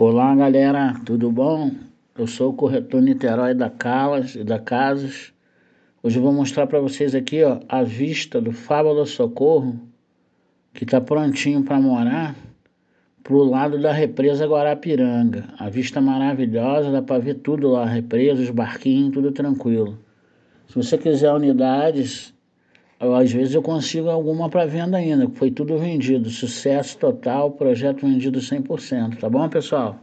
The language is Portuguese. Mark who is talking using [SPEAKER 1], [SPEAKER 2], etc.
[SPEAKER 1] Olá galera, tudo bom? Eu sou o corretor Niterói da Calas e da Casas. Hoje eu vou mostrar para vocês aqui ó, a vista do Fábula Socorro, que está prontinho para morar, para o lado da represa Guarapiranga. A vista maravilhosa, dá para ver tudo lá, represa, os barquinhos, tudo tranquilo. Se você quiser unidades eu, às vezes eu consigo alguma para venda ainda, foi tudo vendido, sucesso total, projeto vendido 100%, tá bom, pessoal?